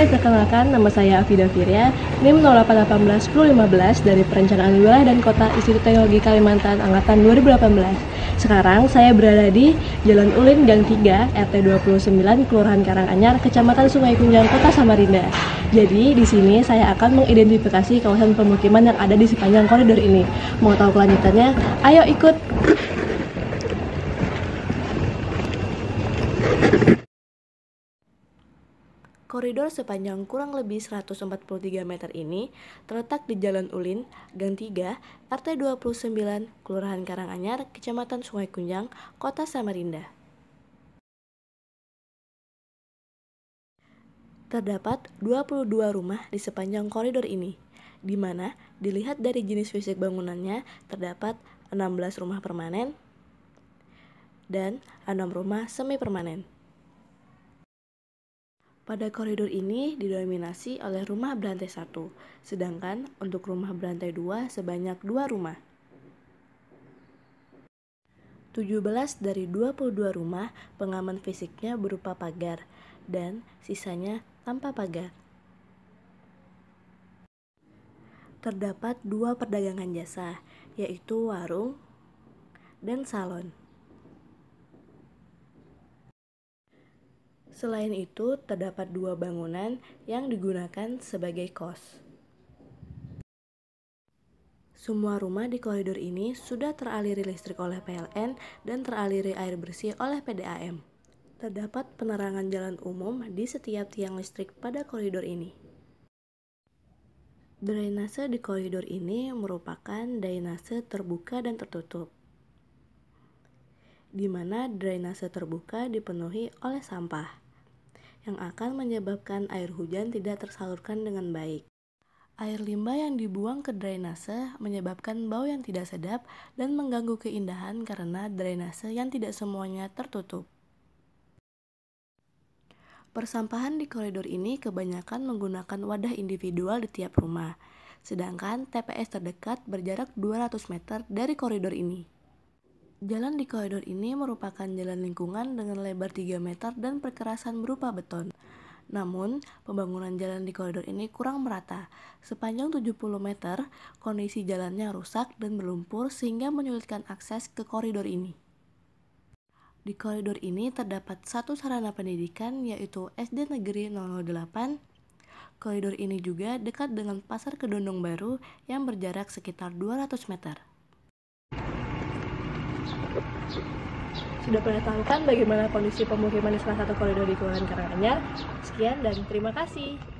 Hai, perkenalkan nama saya Afida Firya, NIM 0818015 dari Perencanaan Wilayah dan Kota Institut Teknologi Kalimantan Angkatan 2018. Sekarang saya berada di Jalan Ulin Gang 3, RT 29, Kelurahan Karanganyar, Kecamatan Sungai Kunjang, Kota Samarinda. Jadi, di sini saya akan mengidentifikasi kawasan pemukiman yang ada di sepanjang koridor ini. Mau tahu kelanjutannya? Ayo ikut! Koridor sepanjang kurang lebih 143 meter ini terletak di Jalan Ulin, Gang 3, RT 29, Kelurahan Karanganyar, Kecamatan Sungai Kunjang, Kota Samarinda. Terdapat 22 rumah di sepanjang koridor ini, di mana dilihat dari jenis fisik bangunannya terdapat 16 rumah permanen dan 6 rumah semi permanen. Pada koridor ini didominasi oleh rumah berantai satu, sedangkan untuk rumah berantai dua sebanyak dua rumah. 17 dari 22 rumah pengaman fisiknya berupa pagar dan sisanya tanpa pagar. Terdapat dua perdagangan jasa, yaitu warung dan salon. Selain itu, terdapat dua bangunan yang digunakan sebagai kos. Semua rumah di koridor ini sudah teraliri listrik oleh PLN dan teraliri air bersih oleh PDAM. Terdapat penerangan jalan umum di setiap tiang listrik pada koridor ini. Drainase di koridor ini merupakan drainase terbuka dan tertutup di mana drainase terbuka dipenuhi oleh sampah, yang akan menyebabkan air hujan tidak tersalurkan dengan baik. Air limbah yang dibuang ke drainase menyebabkan bau yang tidak sedap dan mengganggu keindahan karena drainase yang tidak semuanya tertutup. Persampahan di koridor ini kebanyakan menggunakan wadah individual di tiap rumah, sedangkan TPS terdekat berjarak 200 meter dari koridor ini. Jalan di koridor ini merupakan jalan lingkungan dengan lebar 3 meter dan perkerasan berupa beton. Namun, pembangunan jalan di koridor ini kurang merata. Sepanjang 70 meter, kondisi jalannya rusak dan berlumpur sehingga menyulitkan akses ke koridor ini. Di koridor ini terdapat satu sarana pendidikan yaitu SD Negeri 008. Koridor ini juga dekat dengan Pasar Kedondong Baru yang berjarak sekitar 200 meter. Sudah pernah tahu kan bagaimana kondisi pemukiman di salah satu koridor di Kelurahan Karanganyar? Sekian dan terima kasih.